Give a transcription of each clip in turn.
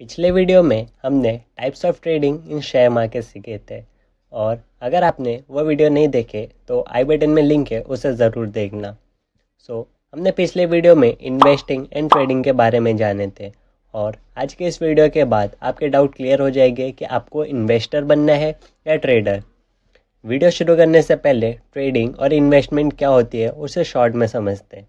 पिछले वीडियो में हमने types of trading in share market सीखे थे और अगर आपने वो वीडियो नहीं देखे तो आई बटन में लिंक है उसे ज़रूर देखना सो so, हमने पिछले वीडियो में इन्वेस्टिंग एंड ट्रेडिंग के बारे में जाने थे और आज के इस वीडियो के बाद आपके डाउट क्लियर हो जाएंगे कि आपको इन्वेस्टर बनना है या ट्रेडर वीडियो शुरू करने से पहले ट्रेडिंग और इन्वेस्टमेंट क्या होती है उसे शॉर्ट में समझते हैं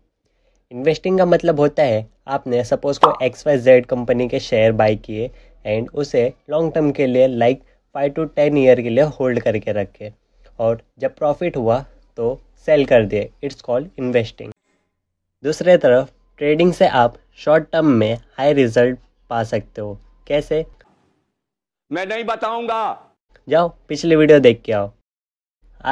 इन्वेस्टिंग का मतलब होता है आपने सपोज को एक्स वाई जेड कंपनी के शेयर बाई किए एंड उसे लॉन्ग टर्म के लिए like five to ten year के लिए होल्ड करके रखे और जब प्रॉफिट हुआ तो सेल कर दिए इट्स कॉल्ड इन्वेस्टिंग दूसरे तरफ ट्रेडिंग से आप शॉर्ट टर्म में हाई रिजल्ट पा सकते हो कैसे मैं नहीं बताऊंगा जाओ पिछले वीडियो देख के आओ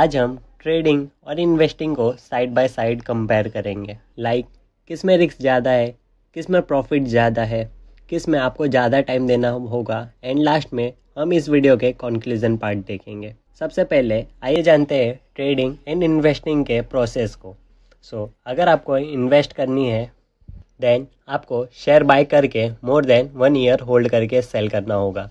आज हम ट्रेडिंग और इन्वेस्टिंग को साइड बाय साइड कंपेयर करेंगे लाइक like, किस में रिस्क ज़्यादा है किस में प्रॉफिट ज़्यादा है किस में आपको ज़्यादा टाइम देना होगा एंड लास्ट में हम इस वीडियो के कॉन्क्लूजन पार्ट देखेंगे सबसे पहले आइए जानते हैं ट्रेडिंग एंड इन्वेस्टिंग के प्रोसेस को सो so, अगर आपको इन्वेस्ट करनी है देन आपको शेयर बाय करके more than one year hold करके सेल करना होगा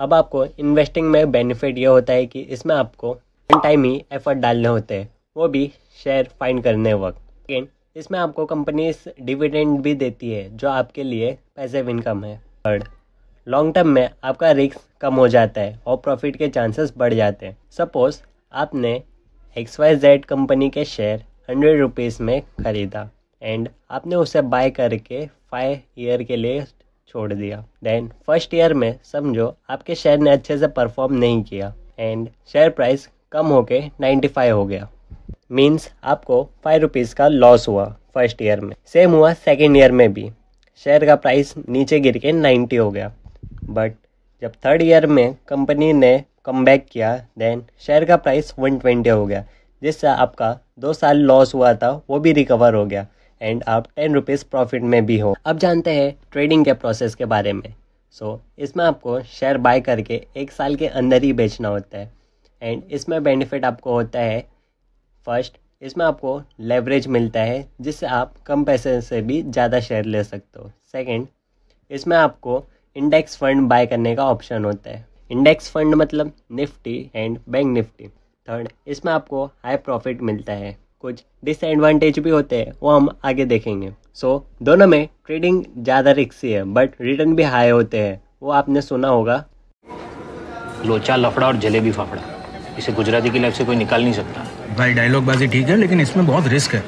अब आपको इन्वेस्टिंग में बेनिफिट ये होता है कि इसमें आपको वन टाइम ही एफर्ट डालने होते हैं वो भी शेयर फाइंड करने वक्त लेकिन इसमें आपको कंपनीज डिविडेंड भी देती है जो आपके लिए पैसिव इनकम है थर्ड लॉन्ग टर्म में आपका रिस्क कम हो जाता है और प्रॉफिट के चांसेस बढ़ जाते हैं सपोज आपने एक्स वाई जेड कंपनी के शेयर हंड्रेड रुपीज़ में ख़रीदा एंड आपने उसे बाय करके फाइव ईयर के लिए छोड़ दिया देन फर्स्ट ईयर में समझो आपके शेयर ने अच्छे से परफॉर्म नहीं किया एंड शेयर प्राइस कम होके फाइव हो गया मीन्स आपको फाइव रुपीज़ का लॉस हुआ फर्स्ट ईयर में सेम हुआ सेकेंड ईयर में भी शेयर का प्राइस नीचे गिर के नाइन्टी हो गया बट जब थर्ड ईयर में कंपनी ने कम किया देन शेयर का प्राइस वन ट्वेंटी हो गया जिससे आपका दो साल लॉस हुआ था वो भी रिकवर हो गया एंड आप टेन रुपीज़ प्रॉफिट में भी हो अब जानते हैं ट्रेडिंग के प्रोसेस के बारे में सो so, इसमें आपको शेयर बाय करके एक साल के अंदर ही बेचना होता है एंड इसमें बेनिफिट आपको होता है फर्स्ट इसमें आपको लेवरेज मिलता है जिससे आप कम पैसे से भी ज़्यादा शेयर ले सकते हो सेकंड इसमें आपको इंडेक्स फंड बाय करने का ऑप्शन होता है इंडेक्स फंड मतलब Nifty and bank Nifty third इसमें आपको हाई प्रॉफिट मिलता है कुछ डिसएडवांटेज भी होते हैं वो हम आगे देखेंगे सो so, दोनों में ट्रेडिंग ज़्यादा रिक्सी है बट रिटर्न भी हाई होते हैं वो आपने सुना होगा लोचा लफड़ा और जलेबी फाफड़ा इसे गुजराती की लाइफ से कोई निकाल नहीं सकता भाई डायलॉग बाजी ठीक है लेकिन इसमें बहुत रिस्क है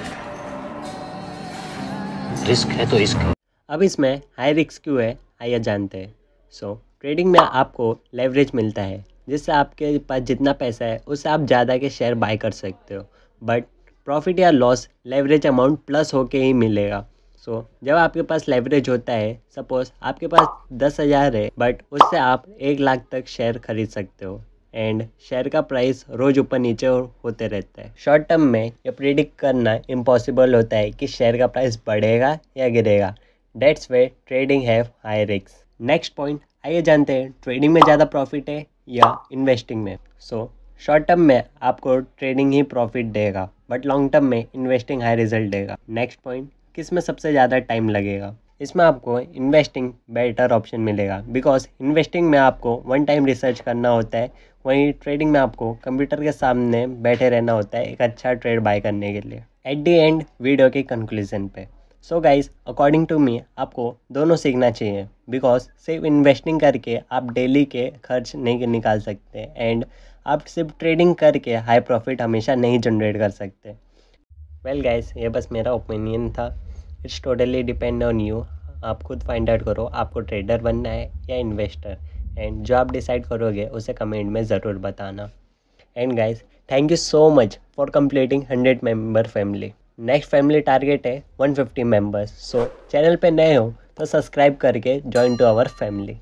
रिस्क है तो रिस्क है अब इसमें हाई रिस्क क्यों है आइए जानते हैं सो so, ट्रेडिंग में आपको लेवरेज मिलता है जिससे आपके पास जितना पैसा है उससे आप ज़्यादा के शेयर बाय कर सकते हो बट प्रॉफिट या लॉस लेवरेज अमाउंट प्लस होके ही मिलेगा सो so, जब आपके पास लेवरेज होता है सपोज़ आपके पास दस हज़ार है बट उससे आप एक लाख तक शेयर खरीद सकते हो एंड शेयर का प्राइस रोज़ ऊपर नीचे होते रहता है शॉर्ट टर्म में यह प्रिडिक्ट करना इम्पॉसिबल होता है कि शेयर का प्राइस बढ़ेगा या गिरेगा that's why trading have high रिक्स नेक्स्ट पॉइंट आइए जानते हैं ट्रेडिंग में ज़्यादा प्रॉफिट है या इन्वेस्टिंग में सो शॉर्ट टर्म में आपको ट्रेडिंग ही प्रॉफिट देगा बट लॉन्ग टर्म में इन्वेस्टिंग हाई रिजल्ट देगा नेक्स्ट पॉइंट किस में सबसे ज़्यादा टाइम लगेगा इसमें आपको इन्वेस्टिंग बेटर ऑप्शन मिलेगा बिकॉज इन्वेस्टिंग में आपको वन टाइम रिसर्च करना होता है वहीं ट्रेडिंग में आपको कंप्यूटर के सामने बैठे रहना होता है एक अच्छा ट्रेड बाय करने के लिए एट दी एंड वीडियो के कंक्लूजन पे so guys according to me आपको दोनों सीखना चाहिए बिकॉज सिर्फ इन्वेस्टिंग करके आप डेली के खर्च नहीं निकाल सकते एंड आप सिर्फ ट्रेडिंग करके हाई प्रॉफिट हमेशा नहीं जनरेट कर सकते वेल well गाइज ये बस मेरा ओपिनियन था it's totally depend on you आप खुद फाइंड आउट करो आपको ट्रेडर बनना है या इन्वेस्टर एंड जो आप डिसाइड करोगे उसे कमेंट में ज़रूर बताना and guys thank you so much for completing hundred member family next family target है one fifty members so channel पे नए हो तो सब्सक्राइब करके ज्वाइन टू आवर फैमिली